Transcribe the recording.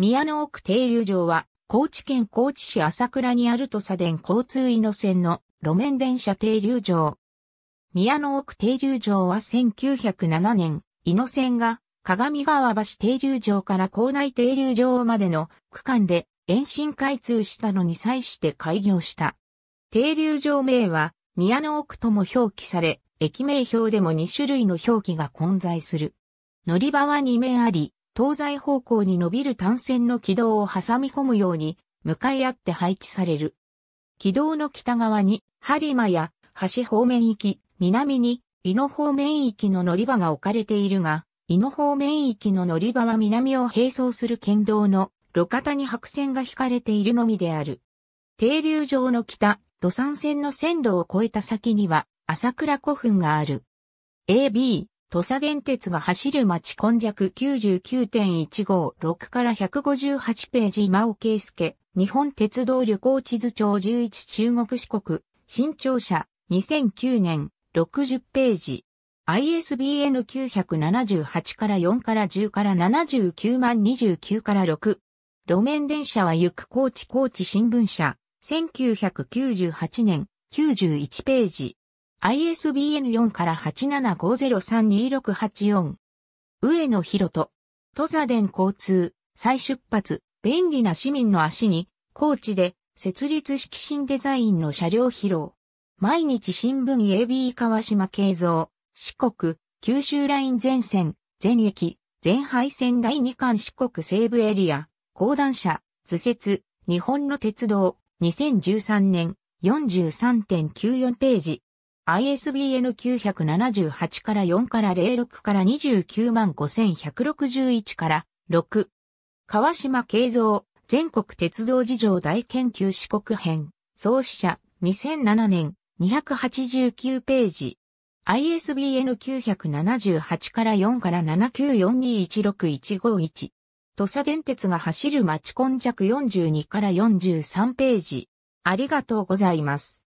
宮の奥停留場は、高知県高知市朝倉にある土佐電交通井野線の路面電車停留場。宮の奥停留場は1907年、井野線が鏡川橋停留場から校内停留場までの区間で延伸開通したのに際して開業した。停留場名は宮の奥とも表記され、駅名表でも2種類の表記が混在する。乗り場は2名あり、東西方向に伸びる単線の軌道を挟み込むように、向かい合って配置される。軌道の北側に、播磨や橋方面行き、南に、伊野方面行きの乗り場が置かれているが、伊野方面行きの乗り場は南を並走する県道の路肩に白線が引かれているのみである。停留場の北、土山線の線路を越えた先には、朝倉古墳がある。AB、土佐電鉄が走る町今弱99.156から158ページ今尾圭介、日本鉄道旅行地図帳11中国四国、新庁舎、2009年、60ページ。ISBN 978から4から10から79万29から6。路面電車は行く高知高知新聞社、1998年、91ページ。ISBN4 から875032684。上野博人。土佐電交通、再出発、便利な市民の足に、高知で、設立式新デザインの車両披露。毎日新聞 AB 川島慶三、四国、九州ライン全線、全駅、全廃線第2巻四国西部エリア、高段車、図説、日本の鉄道、2013年、43.94ページ。ISBN 978から4から06から29万5161から6。川島慶三、全国鉄道事情大研究四国編、創始者、2007年、289ページ。ISBN 978から4から794216151。土佐電鉄が走る町根弱42から43ページ。ありがとうございます。